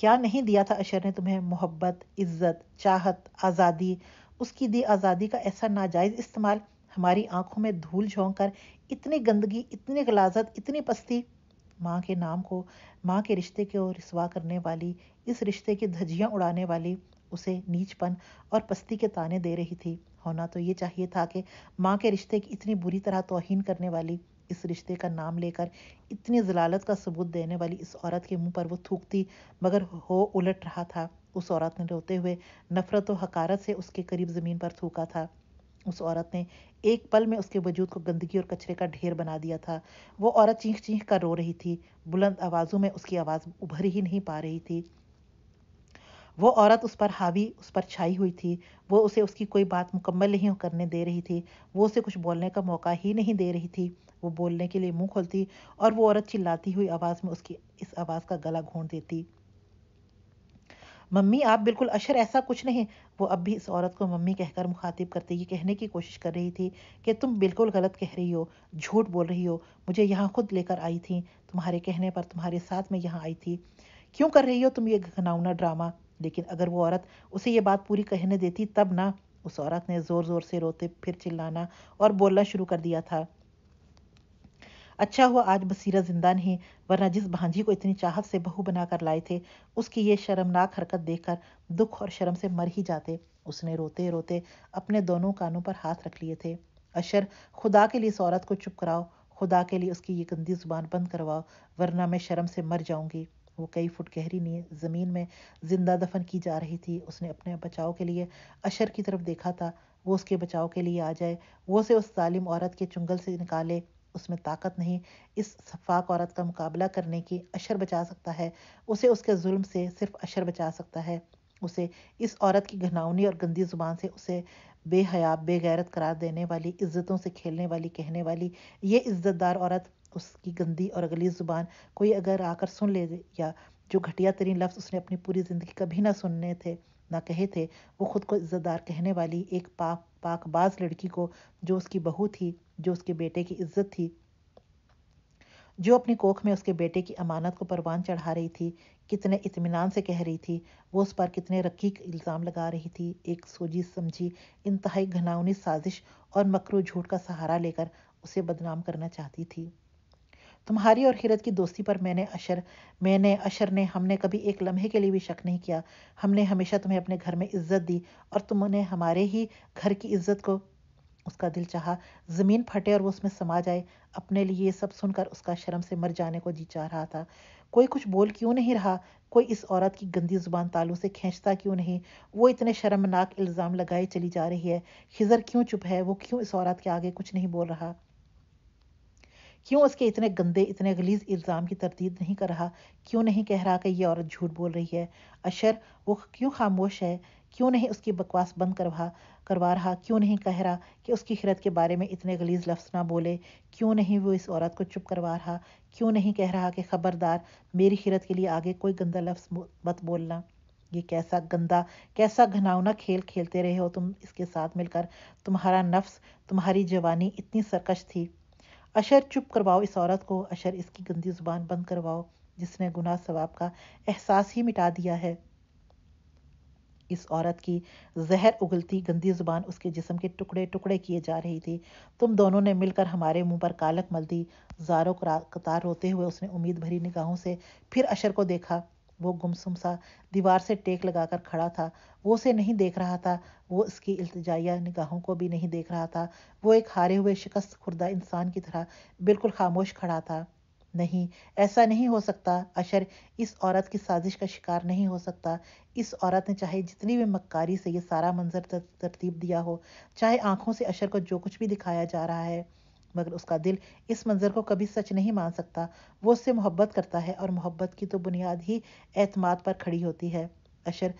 क्या नहीं दिया था अशर ने तुम्हें मोहब्बत इज्जत चाहत आज़ादी उसकी दी आज़ादी का ऐसा नाजायज़ इस्तेमाल हमारी आंखों में धूल झोंक कर इतनी गंदगी इतनी गलाजत इतनी पस्ती माँ के नाम को माँ के रिश्ते को रिसवा करने वाली इस रिश्ते की धज्जियाँ उड़ाने वाली उसे नीचपन और पस्ती के ताने दे रही थी होना तो ये चाहिए था कि माँ के रिश्ते की इतनी बुरी तरह तोहन करने वाली इस रिश्ते का नाम लेकर इतनी जलालत का सबूत देने वाली इस औरत के मुंह पर वो थूकती मगर हो उलट रहा था उस औरत ने रोते हुए नफरत और हकारत से उसके करीब ज़मीन पर थूका था उस औरत ने एक पल में उसके वजूद को गंदगी और कचरे का ढेर बना दिया था वो औरत चीख चीख कर रो रही थी बुलंद आवाज़ों में उसकी आवाज़ उभर ही नहीं पा रही थी वो औरत उस पर हावी उस पर छाई हुई थी वो उसे उसकी कोई बात मुकम्मल नहीं करने दे रही थी वो उसे कुछ बोलने का मौका ही नहीं दे रही थी वो बोलने के लिए मुंह खोलती और वो औरत चिल्लाती हुई आवाज़ में उसकी इस आवाज़ का गला घोंट देती मम्मी आप बिल्कुल अशर ऐसा कुछ नहीं वो अब भी इस औरत को मम्मी कहकर मुखातिब करते ये कहने की कोशिश कर रही थी कि तुम बिल्कुल गलत कह रही हो झूठ बोल रही हो मुझे यहाँ खुद लेकर आई थी तुम्हारे कहने पर तुम्हारे साथ में यहाँ आई थी क्यों कर रही हो तुम ये घनाउना ड्रामा लेकिन अगर वो औरत उसे ये बात पूरी कहने देती तब ना उस औरत ने ज़ोर ज़ोर से रोते फिर चिल्लाना और बोलना शुरू कर दिया था अच्छा हुआ आज बसीरा जिंदा नहीं वरना जिस भांजी को इतनी चाहत से बहू बनाकर लाए थे उसकी ये शर्मनाक हरकत देखकर दुख और शर्म से मर ही जाते उसने रोते रोते अपने दोनों कानों पर हाथ रख लिए थे अशर खुदा के लिए इस औरत को चुप कराओ खुदा के लिए उसकी ये गंदी जुबान बंद करवाओ वरना मैं शर्म से मर जाऊंगी वो कई फुट गहरी ज़मीन में ज़िंदा दफन की जा रही थी उसने अपने बचाव के लिए अशर की तरफ देखा था वो उसके बचाव के लिए आ जाए वो उसे उस तालीम औरत के चुंगल से निकाले उसमें ताकत नहीं इस शफाक औरत का मुकाबला करने की अशर बचा सकता है उसे उसके जुल्म से सिर्फ अशर बचा सकता है उसे इस औरत की घनावनी और गंदी ज़ुबान से उसे बेहयाब बेगैरत करार देने वाली इज्जतों से खेलने वाली कहने वाली ये इज्जतदार औरत उसकी गंदी और अगली ज़ुबान कोई अगर आकर सुन ले या जो घटिया तरीन लफ्ज़ उसने अपनी पूरी ज़िंदगी कभी ना सुनने थे ना कहे थे वो ख़ुद को इज़्ज़तदार कहने वाली एक पाक पाकबाज लड़की को जो उसकी बहू थी जो उसके बेटे की इज्जत थी जो अपनी कोख में उसके बेटे की अमानत को परवान चढ़ा रही थी कितने इतमान से कह रही थी वो उस पर कितने रकीक इल्ज़ाम लगा रही थी एक सोजी समझी इंतहाई घनाउनी साजिश और मकरू झूठ का सहारा लेकर उसे बदनाम करना चाहती थी तुम्हारी और हिरत की दोस्ती पर मैंने अशर मैंने अशर ने हमने कभी एक लम्हे के लिए भी शक नहीं किया हमने हमेशा तुम्हें अपने घर में इज्जत दी और तुमने हमारे ही घर की इज्जत को उसका दिल चाहा ज़मीन फटे और वो उसमें समा जाए अपने लिए ये सब सुनकर उसका शर्म से मर जाने को जी चाह रहा था कोई कुछ बोल क्यों नहीं रहा कोई इस औरत की गंदी जुबान तालू से खींचता क्यों नहीं वो इतने शर्मनाक इल्ज़ाम लगाए चली जा रही है खिजर क्यों चुप है वो क्यों इस औरत के आगे कुछ नहीं बोल रहा क्यों उसके इतने गंदे इतने गलीज इल्ज़ाम की तरदीद नहीं कर रहा क्यों नहीं कह रहा कि ये औरत झूठ बोल रही है अशर वो क्यों खामोश है क्यों नहीं उसकी बकवास बंद करवा करवा रहा क्यों नहीं कह रहा कि उसकी खिरत के बारे में इतने गलीज लफ्ज़ ना बोले क्यों नहीं वो इस औरत को चुप करवा रहा क्यों नहीं कह रहा कि ख़बरदार मेरी खिरत के लिए आगे कोई गंदा लफ्ज़ मत बोलना ये कैसा गंदा कैसा घनावना खेल खेलते रहे हो तुम इसके साथ मिलकर तुम्हारा नफ्स तुम्हारी जवानी इतनी सरकश थी अशर चुप करवाओ इस औरत को अशर इसकी गंदी ज़ुबान बंद करवाओ जिसने गुना सवाब का एहसास ही मिटा दिया है इस औरत की जहर उगलती गंदी जुबान उसके जिसम के टुकड़े टुकड़े किए जा रही थी तुम दोनों ने मिलकर हमारे मुंह पर कालक मल दी जारो कतार रोते हुए उसने उम्मीद भरी निगाहों से फिर अशर को देखा वो गुमसुम सा दीवार से टेक लगाकर खड़ा था वो उसे नहीं देख रहा था वो इसकी अल्तजाया निगाहों को भी नहीं देख रहा था वो एक हारे हुए शिकस्त खुर्दा इंसान की तरह बिल्कुल खामोश खड़ा था नहीं ऐसा नहीं हो सकता अशर इस औरत की साजिश का शिकार नहीं हो सकता इस औरत ने चाहे जितनी भी मक्कारी से ये सारा मंजर तरतीब दिया हो चाहे आंखों से अशर को जो कुछ भी दिखाया जा रहा है मगर उसका दिल इस मंज़र को कभी सच नहीं मान सकता वो उससे मोहब्बत करता है और मोहब्बत की तो बुनियाद ही एतमाद पर खड़ी होती है अशर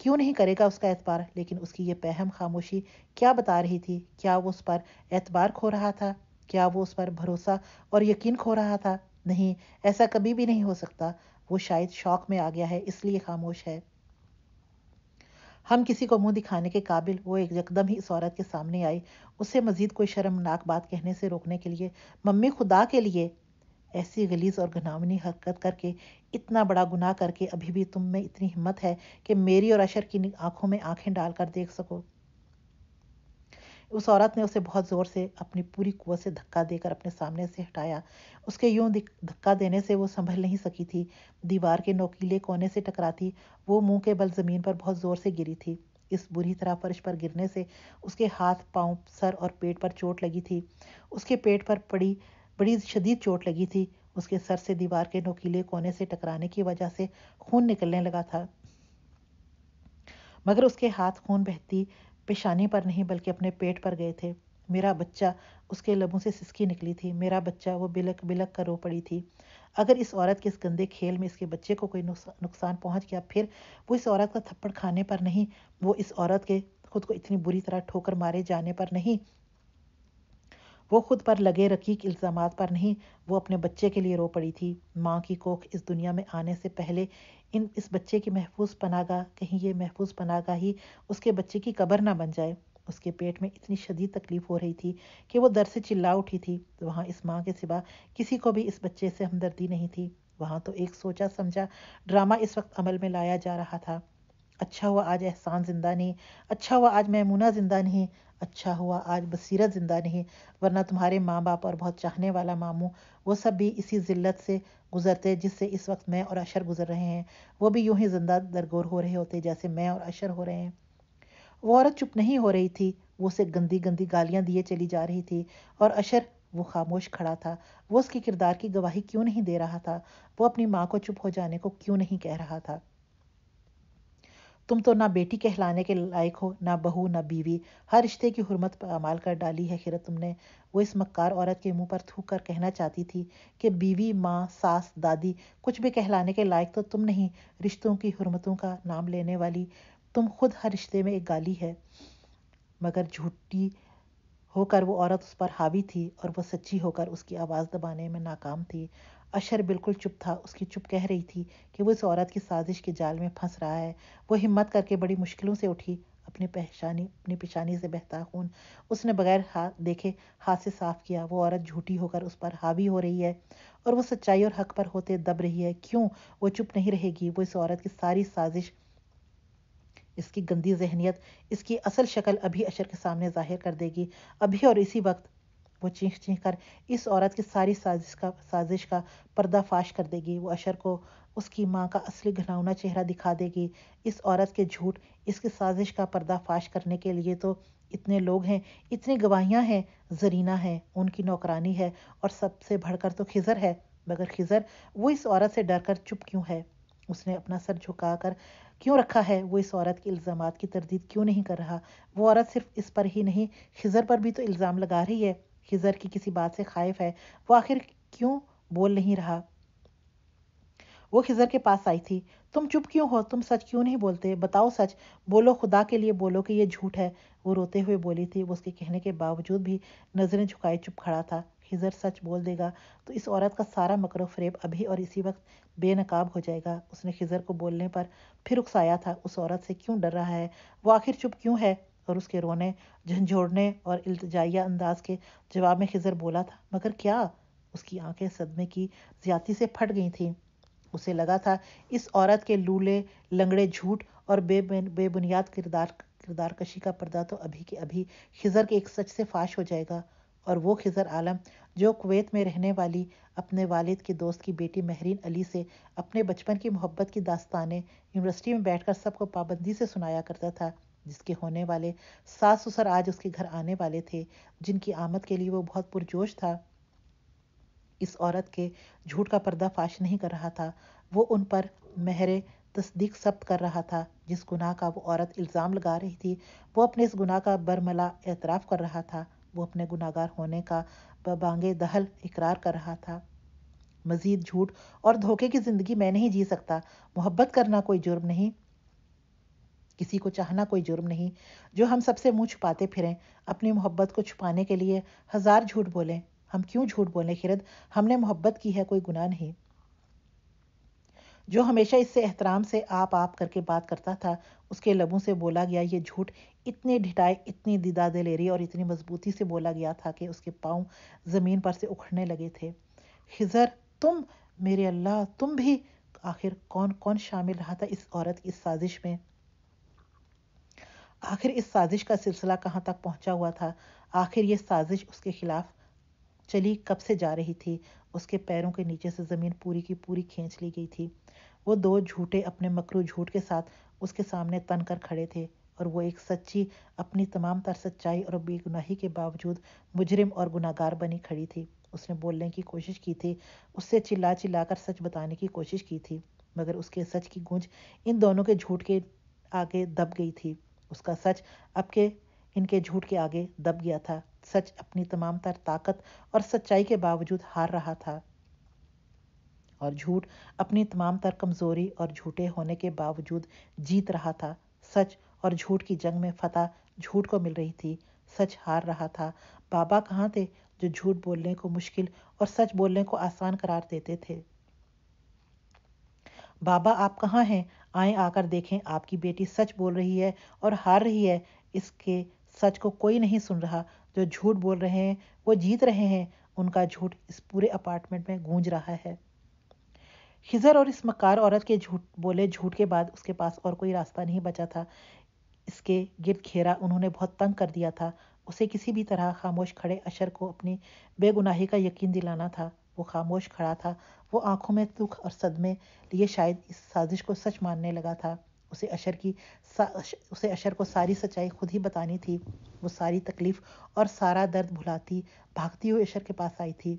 क्यों नहीं करेगा उसका एतबार लेकिन उसकी ये पहम खामोशी क्या बता रही थी क्या वो उस पर एतबार खो रहा था क्या वो उस पर भरोसा और यकीन खो रहा था नहीं ऐसा कभी भी नहीं हो सकता वो शायद शौक में आ गया है इसलिए खामोश है हम किसी को मुंह दिखाने के काबिल वो एक यकदम ही इस औरत के सामने आई उसे मजीद कोई शर्मनाक बात कहने से रोकने के लिए मम्मी खुदा के लिए ऐसी गलीज और घनावनी हरकत करके इतना बड़ा गुनाह करके अभी भी तुम में इतनी हिम्मत है कि मेरी और अशर की आंखों में आंखें डालकर देख सको उस औरत ने उसे बहुत ज़ोर से अपनी पूरी कुवत से धक्का देकर अपने सामने से हटाया उसके यूं धक्का देने से वो संभल नहीं सकी थी दीवार के नोकीले कोने से टकराती वो मुंह के बल ज़मीन पर बहुत ज़ोर से गिरी थी इस बुरी तरह फर्श पर गिरने से उसके हाथ पांव सर और पेट पर चोट लगी थी उसके पेट पर पड़ी बड़ी शदीद चोट लगी थी उसके सर से दीवार के नोकीले कोने से टकराने की वजह से खून निकलने लगा था मगर उसके हाथ खून बहती पेशानी पर नहीं बल्कि अपने पेट पर गए थे मेरा बच्चा उसके लबों से सिसकी निकली थी मेरा बच्चा वो बिलक बिलक कर रो पड़ी थी अगर इस औरत के इस गंदे खेल में इसके बच्चे को कोई नुकसान पहुंच गया फिर वो इस औरत का थप्पड़ खाने पर नहीं वो इस औरत के खुद को इतनी बुरी तरह ठोकर मारे जाने पर नहीं वो खुद पर लगे रकीक इल्ज़ाम पर नहीं वो अपने बच्चे के लिए रो पड़ी थी माँ की कोख इस दुनिया में आने से पहले इन इस बच्चे की महफूज पनागा कहीं ये महफूज पनागा ही उसके बच्चे की कबर ना बन जाए उसके पेट में इतनी शदीद तकलीफ हो रही थी कि वो दर से चिल्ला उठी थी तो वहाँ इस माँ के सिवा किसी को भी इस बच्चे से हमदर्दी नहीं थी वहाँ तो एक सोचा समझा ड्रामा इस वक्त अमल में लाया जा रहा था अच्छा हुआ आज एहसान ज़िंदा नहीं अच्छा हुआ आज मैमूना ज़िंदा नहीं अच्छा हुआ आज बसीरत ज़िंदा नहीं वरना तुम्हारे माँ बाप और बहुत चाहने वाला मामू वो सब भी इसी ज़िल्लत से गुजरते जिससे इस वक्त मैं और अशर गुजर रहे हैं वो भी यूं ही ज़िंदा दरगोर हो रहे होते जैसे मैं और अशर हो रहे हैं वो औरत चुप नहीं हो रही थी वो उसे गंदी गंदी गालियाँ दिए चली जा रही थी और अशर वो खामोश खड़ा था वो उसके किरदार की गवाही क्यों नहीं दे रहा था वो अपनी माँ को चुप हो जाने को क्यों नहीं कह रहा था तुम तो ना बेटी कहलाने के लायक हो ना बहू ना बीवी हर रिश्ते की हुरमत अमाल कर डाली है खिरत तुमने वो इस मक्कार औरत के मुंह पर थूक कर कहना चाहती थी कि बीवी माँ सास दादी कुछ भी कहलाने के लायक तो तुम नहीं रिश्तों की हुरमतों का नाम लेने वाली तुम खुद हर रिश्ते में एक गाली है मगर झूठी होकर वो औरत उस पर हावी थी और वह सच्ची होकर उसकी आवाज़ दबाने में नाकाम थी अशर बिल्कुल चुप था उसकी चुप कह रही थी कि वो इस औरत की साजिश के जाल में फंस रहा है वो हिम्मत करके बड़ी मुश्किलों से उठी अपनी पहचानी अपनी पेशानी से बहता खून उसने बगैर हाथ देखे हाथ से साफ किया वो औरत झूठी होकर उस पर हावी हो रही है और वो सच्चाई और हक पर होते दब रही है क्यों वो चुप नहीं रहेगी वो इस औरत की सारी साजिश इसकी गंदी जहनीत इसकी असल शक्ल अभी अशर के सामने जाहिर कर देगी अभी और इसी वक्त वो चीख चीख कर इस औरत की सारी साजिश का साजिश का पर्दाफाश कर देगी वो अशर को उसकी माँ का असली घनौना चेहरा दिखा देगी इस औरत के झूठ इसकी साजिश का पर्दाफाश करने के लिए तो इतने लोग हैं इतनी गवाहियाँ हैं जरीना है उनकी नौकरानी है और सबसे बढ़कर तो खिजर है मगर खिजर वो इस औरत से डर कर चुप क्यों है उसने अपना सर झुकाकर क्यों रखा है वो इस औरत के इल्ज़ाम की तरदीद क्यों नहीं कर रहा वो औरत सिर्फ इस पर ही नहीं खिजर पर भी तो इल्ज़ाम लगा रही है खिजर की किसी बात से खाइफ है वो आखिर क्यों बोल नहीं रहा वो खिजर के पास आई थी तुम चुप क्यों हो तुम सच क्यों नहीं बोलते बताओ सच बोलो खुदा के लिए बोलो कि ये झूठ है वो रोते हुए बोली थी वो उसके कहने के बावजूद भी नज़रें झुकाए चुप खड़ा था हिजर सच बोल देगा तो इस औरत का सारा मकर फरेब अभी और इसी वक्त बेनकाब हो जाएगा उसने खिजर को बोलने पर फिर उकसाया था उस औरत से क्यों डर रहा है वो आखिर चुप क्यों है और उसके रोने झंझोड़ने और इल्तजाइया अंदाज के जवाब में खिजर बोला था मगर क्या उसकी आंखें सदमे की ज्यादा से फट गई थीं उसे लगा था इस औरत के लूले लंगड़े झूठ और बे बेबुनियाद किरदार किरदार कशी का पर्दा तो अभी के अभी खिजर के एक सच से फाश हो जाएगा और वो खिजर आलम जो कुवैत में रहने वाली अपने वालिद के दोस्त की बेटी महरीन अली से अपने बचपन की मोहब्बत की दास्तानें यूनिवर्सिटी में बैठकर सबको पाबंदी से सुनाया करता था जिसके होने वाले सास ससुर आज उसके घर आने वाले थे जिनकी आमद के लिए वो बहुत पुरजोश था इस औरत के झूठ का पर्दाफाश नहीं कर रहा था वो उन पर मेहरे तस्दीक सब्त कर रहा था जिस गुनाह का वो औरत इल्ज़ाम लगा रही थी वो अपने इस गुनाह का बरमला एतराफ़ कर रहा था वो अपने गुनागार होने का बबांगे दहल इकरार कर रहा था मजीद झूठ और धोखे की जिंदगी मैं नहीं जी सकता मोहब्बत करना कोई जुर्म नहीं किसी को चाहना कोई जुर्म नहीं जो हम सबसे मुंह छुपाते फिरें अपनी मोहब्बत को छुपाने के लिए हजार झूठ बोलें हम क्यों झूठ बोलें खिरद हमने मोहब्बत की है कोई गुनाह नहीं जो हमेशा इससे एहतराम से आप आप करके बात करता था उसके लबों से बोला गया ये झूठ इतने ढिटाए इतनी दिदा दिलेरी और इतनी मजबूती से बोला गया था कि उसके पाँव ज़मीन पर से उखड़ने लगे थे खिजर तुम मेरे अल्लाह तुम भी आखिर कौन कौन शामिल रहा था इस औरत इस साजिश में आखिर इस साजिश का सिलसिला कहाँ तक पहुँचा हुआ था आखिर ये साजिश उसके खिलाफ चली कब से जा रही थी उसके पैरों के नीचे से ज़मीन पूरी की पूरी खींच ली गई थी वो दो झूठे अपने मकरू झूठ के साथ उसके सामने तन कर खड़े थे और वो एक सच्ची अपनी तमाम तर सच्चाई और बेगुनाही के बावजूद मुजरिम और गुनागार बनी खड़ी थी उसने बोलने की कोशिश की थी उससे चिल्ला चिल्ला कर सच बताने की कोशिश की थी मगर उसके सच की गूंज इन दोनों के झूठ के आगे दब गई थी उसका सच अब के इनके झूठ के आगे दब गया था सच अपनी तमाम तर ताकत और सच्चाई के बावजूद हार रहा था और झूठ अपनी तमाम तर कमजोरी और झूठे होने के बावजूद जीत रहा था सच और झूठ की जंग में फतह झूठ को मिल रही थी सच हार रहा था बाबा कहाँ थे जो झूठ बोलने को मुश्किल और सच बोलने को आसान करार देते थे बाबा आप कहाँ हैं आए आकर देखें आपकी बेटी सच बोल रही है और हार रही है इसके सच को कोई नहीं सुन रहा जो झूठ बोल रहे हैं वो जीत रहे हैं उनका झूठ इस पूरे अपार्टमेंट में गूंज रहा है खिजर और इस मकार औरत के झूठ बोले झूठ के बाद उसके पास और कोई रास्ता नहीं बचा था इसके गिर घेरा उन्होंने बहुत तंग कर दिया था उसे किसी भी तरह खामोश खड़े अशर को अपनी बेगुनाही का यकीन दिलाना था वो खामोश खड़ा था वो आंखों में दुख और सदमे लिए शायद इस साजिश को सच मानने लगा था उसे अशर की उसे अशर को सारी सच्चाई खुद ही बतानी थी वो सारी तकलीफ़ और सारा दर्द भुलाती भागती हुई अशर के पास आई थी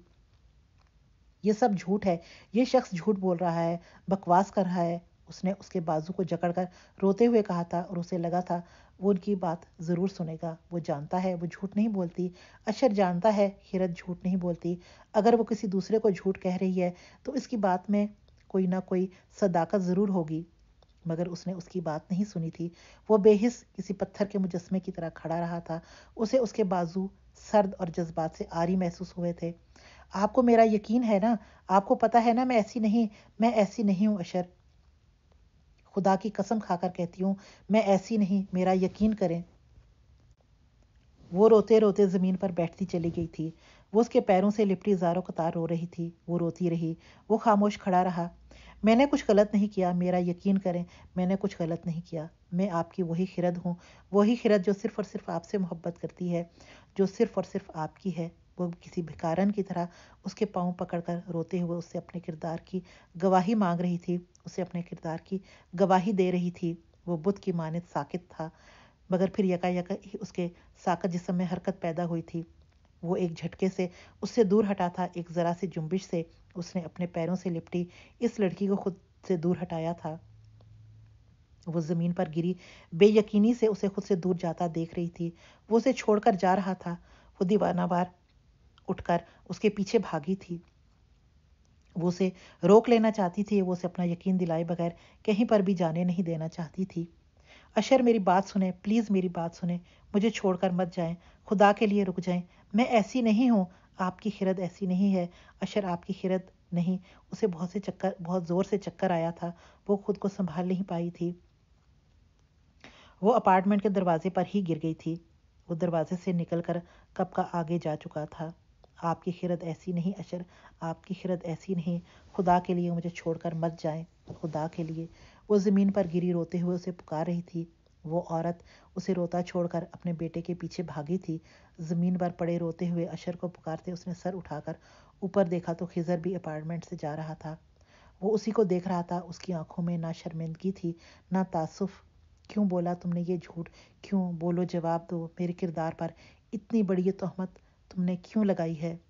ये सब झूठ है ये शख्स झूठ बोल रहा है बकवास कर रहा है उसने उसके बाजू को जकड़ कर रोते हुए कहा था और उसे लगा था वो उनकी बात ज़रूर सुनेगा वो जानता है वो झूठ नहीं बोलती अशर जानता है हिरत झूठ नहीं बोलती अगर वो किसी दूसरे को झूठ कह रही है तो इसकी बात में कोई ना कोई सदाकत ज़रूर होगी मगर उसने उसकी बात नहीं सुनी थी वो बेहिस किसी पत्थर के मुजस्मे की तरह खड़ा रहा था उसे उसके बाजू सर्द और जज्बात से आरी महसूस हुए थे आपको मेरा यकीन है ना आपको पता है ना मैं ऐसी नहीं मैं ऐसी नहीं हूँ अशर खुदा की कसम खाकर कहती हूँ मैं ऐसी नहीं मेरा यकीन करें वो रोते रोते ज़मीन पर बैठती चली गई थी वो उसके पैरों से लिपटी जारों कतार रो रही थी वो रोती रही वो खामोश खड़ा रहा मैंने कुछ गलत नहीं किया मेरा यकीन करें मैंने कुछ गलत नहीं किया मैं आपकी वही खिरद हूँ वही खिरद जो सिर्फ़ और सिर्फ आपसे मोहब्बत करती है जो सिर्फ़ और सिर्फ आपकी है वो किसी भिकारन की तरह उसके पाँव पकड़कर रोते हुए उससे अपने किरदार की गवाही मांग रही थी उसे अपने किरदार की गवाही दे रही थी वो बुद्ध की मानित साकित था मगर फिर यकायक उसके साकत जिसम में हरकत पैदा हुई थी वो एक झटके से उससे दूर हटा था एक ज़रा सी जुम्बिश से उसने अपने पैरों से लिपटी इस लड़की को खुद से दूर हटाया था वो ज़मीन पर गिरी बेयकीनी से उसे खुद से दूर जाता देख रही थी वो उसे छोड़कर जा रहा था वो दीवानावार उठकर उसके पीछे भागी थी वो उसे रोक लेना चाहती थी वो उसे अपना यकीन दिलाए बगैर कहीं पर भी जाने नहीं देना चाहती थी अशर मेरी बात सुने प्लीज़ मेरी बात सुने मुझे छोड़कर मत जाएं खुदा के लिए रुक जाएं मैं ऐसी नहीं हूँ आपकी खिरत ऐसी नहीं है अशर आपकी खिरत नहीं उसे बहुत से चक्कर बहुत ज़ोर से चक्कर आया था वो खुद को संभाल नहीं पाई थी वो अपार्टमेंट के दरवाजे पर ही गिर गई थी वो दरवाजे से निकल कर कब का आगे जा चुका था आपकी खिरत ऐसी नहीं अशर आपकी खिरत ऐसी नहीं खुदा के लिए मुझे छोड़कर मत जाएं खुदा के लिए वो ज़मीन पर गिरी रोते हुए उसे पुकार रही थी वो औरत उसे रोता छोड़कर अपने बेटे के पीछे भागी थी ज़मीन पर पड़े रोते हुए अशर को पुकारते उसने सर उठाकर ऊपर देखा तो खिजर भी अपार्टमेंट से जा रहा था वो उसी को देख रहा था उसकी आंखों में ना शर्मिंदगी थी ना तासुफ़ क्यों बोला तुमने ये झूठ क्यों बोलो जवाब दो मेरे किरदार पर इतनी बड़ी तोहमत तुमने क्यों लगाई है